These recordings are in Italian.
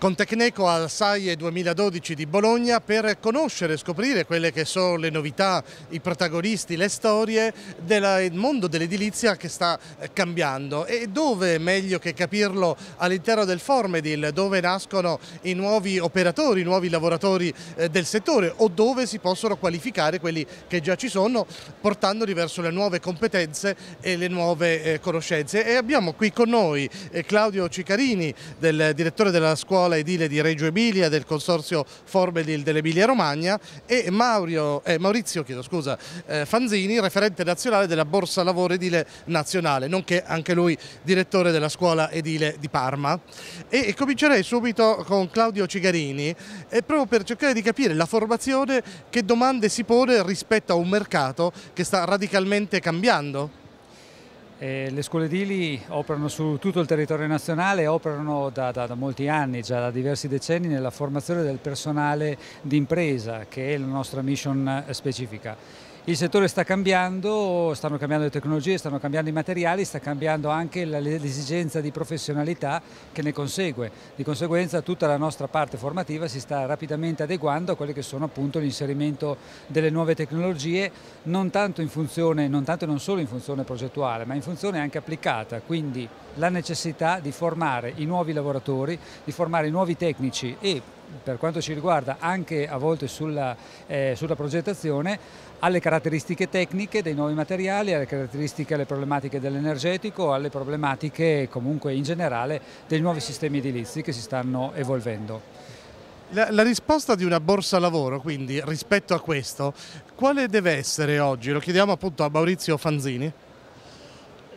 con Tecneco al SAIE 2012 di Bologna per conoscere e scoprire quelle che sono le novità, i protagonisti, le storie del mondo dell'edilizia che sta eh, cambiando e dove meglio che capirlo all'interno del Formedil, dove nascono i nuovi operatori, i nuovi lavoratori eh, del settore o dove si possono qualificare quelli che già ci sono portandoli verso le nuove competenze e le nuove eh, conoscenze. E abbiamo qui con noi Claudio Cicarini, del direttore della scuola scuola edile di Reggio Emilia del consorzio Formedil dell'Emilia Romagna e Maurio, eh, Maurizio scusa, eh, Fanzini, referente nazionale della Borsa Lavoro Edile Nazionale, nonché anche lui direttore della scuola edile di Parma. E, e comincerei subito con Claudio Cigarini, eh, proprio per cercare di capire la formazione che domande si pone rispetto a un mercato che sta radicalmente cambiando. Eh, le scuole edili operano su tutto il territorio nazionale, e operano da, da, da, molti anni, già da diversi decenni, nella formazione del personale d'impresa, che è la nostra mission eh, specifica il settore sta cambiando, stanno cambiando le tecnologie, stanno cambiando i materiali, sta cambiando anche l'esigenza di professionalità che ne consegue. Di conseguenza tutta la nostra parte formativa si sta rapidamente adeguando a quelli che sono appunto l'inserimento delle nuove tecnologie, non tanto, funzione, non tanto e non solo in funzione progettuale, ma in funzione anche applicata, quindi la necessità di formare i nuovi lavoratori, di formare i nuovi tecnici e per quanto ci riguarda anche a volte sulla, eh, sulla progettazione, alle caratteristiche tecniche dei nuovi materiali, alle caratteristiche, alle problematiche dell'energetico, alle problematiche comunque in generale dei nuovi sistemi edilizi che si stanno evolvendo. La, la, risposta di una borsa lavoro, quindi, rispetto a questo, quale deve essere oggi? Lo chiediamo appunto a Maurizio Fanzini.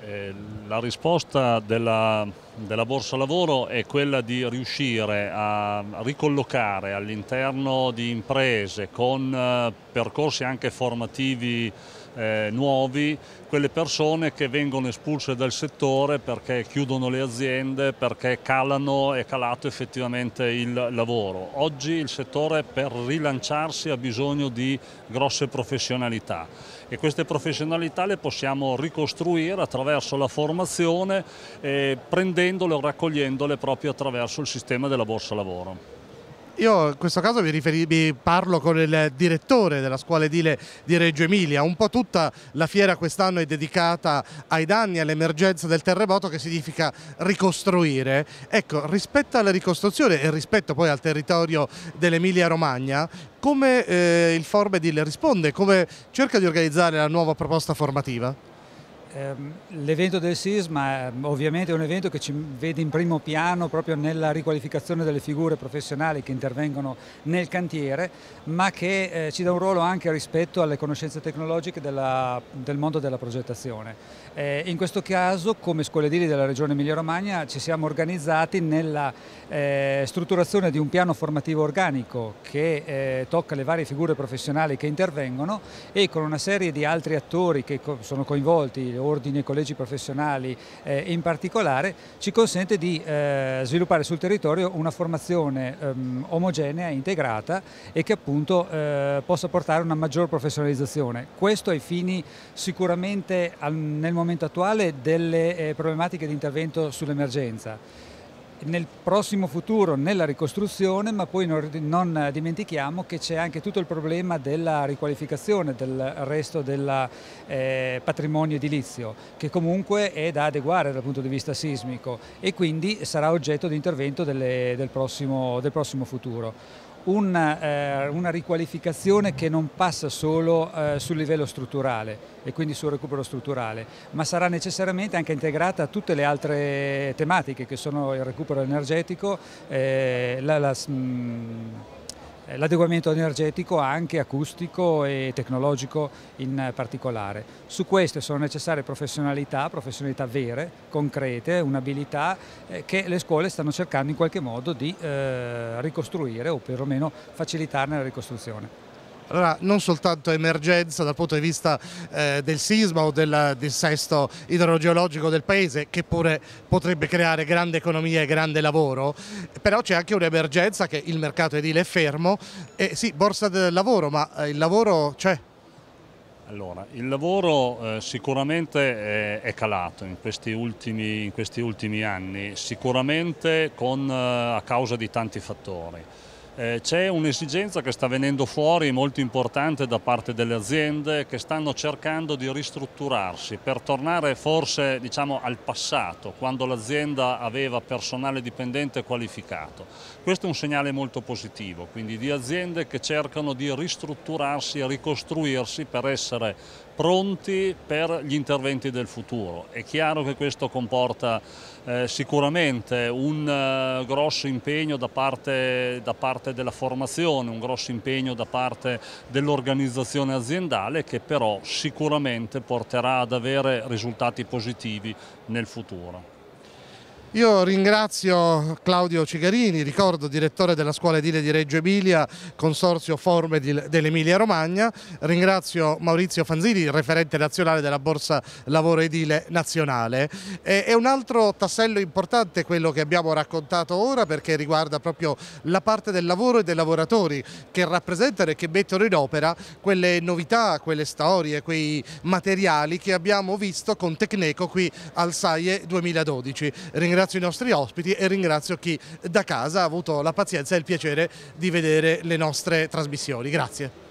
Eh, la risposta della, della, borsa lavoro è quella di riuscire a ricollocare all'interno di imprese con eh, percorsi anche formativi eh, nuovi, quelle persone che vengono espulse dal settore perché chiudono le aziende, perché calano, è calato effettivamente il lavoro. Oggi il settore per rilanciarsi ha bisogno di grosse professionalità e queste professionalità le possiamo ricostruire attraverso la formazione, eh, prendendole o raccogliendole proprio attraverso il sistema della borsa lavoro. Io in questo caso vi, riferi, vi, parlo con il direttore della scuola edile di Reggio Emilia. Un po' tutta la fiera quest'anno è dedicata ai danni, all'emergenza del terremoto che significa ricostruire. Ecco, rispetto alla ricostruzione e rispetto poi al territorio dell'Emilia Romagna, come eh, il Forme Edile risponde? Come cerca di organizzare la nuova proposta formativa? Ehm, l'evento del sisma ehm, ovviamente è un evento che ci vede in primo piano proprio nella riqualificazione delle figure professionali che intervengono nel cantiere, ma che eh, ci dà un ruolo anche rispetto alle conoscenze tecnologiche della, del mondo della progettazione. Eh, in questo caso, come scuole scoledili della Regione Emilia-Romagna, ci siamo organizzati nella eh, strutturazione di un piano formativo organico che tocca le varie figure professionali che intervengono e con una serie di altri attori che sono coinvolti, ordini e collegi professionali eh, in particolare, ci consente di eh, sviluppare sul territorio una formazione ehm, omogenea, integrata e che appunto eh, possa portare a una maggior professionalizzazione. Questo ai fini sicuramente al, nel momento attuale delle eh, problematiche di intervento sull'emergenza nel prossimo futuro nella ricostruzione, ma poi non, non dimentichiamo che c'è anche tutto il problema della riqualificazione del resto del eh, patrimonio edilizio, che comunque è da adeguare dal punto di vista sismico e quindi sarà oggetto di intervento delle, del, prossimo, del prossimo futuro una, eh, una, riqualificazione che non passa solo eh, sul livello strutturale e quindi sul recupero strutturale, ma sarà necessariamente anche integrata a tutte le altre tematiche che sono il recupero energetico, eh, la, la, mh, mm, eh, l'adeguamento energetico anche acustico e tecnologico in particolare. Su queste sono necessarie professionalità, professionalità vere, concrete, un'abilità eh, che le scuole stanno cercando in qualche modo di eh, ricostruire o perlomeno facilitarne la ricostruzione. Allora, non soltanto emergenza dal punto di vista eh, del sisma o del dissesto idrogeologico del paese, che pure potrebbe creare grande economia e grande lavoro, però c'è anche un'emergenza che il mercato edile è fermo e sì, borsa del lavoro, ma eh, il lavoro c'è. Allora, il lavoro eh, sicuramente è calato in questi ultimi, in questi ultimi anni, sicuramente con, eh, a causa di tanti fattori. Eh, c'è un'esigenza che sta venendo fuori molto importante da parte delle aziende che stanno cercando di ristrutturarsi per tornare forse diciamo, al passato, quando l'azienda aveva personale dipendente qualificato. Questo è un segnale molto positivo, quindi di aziende che cercano di ristrutturarsi e ricostruirsi per essere pronti per gli interventi del futuro. È chiaro che questo comporta eh, sicuramente un eh, grosso impegno da parte, da parte, della formazione, un grosso impegno da parte dell'organizzazione aziendale che però sicuramente porterà ad avere risultati positivi nel futuro. Io ringrazio Claudio Cigarini, ricordo direttore della scuola edile di Reggio Emilia, consorzio Forme dell'Emilia Romagna, ringrazio Maurizio Fanzini, referente nazionale della Borsa Lavoro Edile Nazionale. È un altro tassello importante quello che abbiamo raccontato ora perché riguarda proprio la parte del lavoro e dei lavoratori che rappresentano e che mettono in opera quelle novità, quelle storie, quei materiali che abbiamo visto con Tecneco qui al SAIE 2012. Ringrazio ringrazio i nostri ospiti e ringrazio chi da casa ha avuto la pazienza e il piacere di vedere le nostre trasmissioni. Grazie.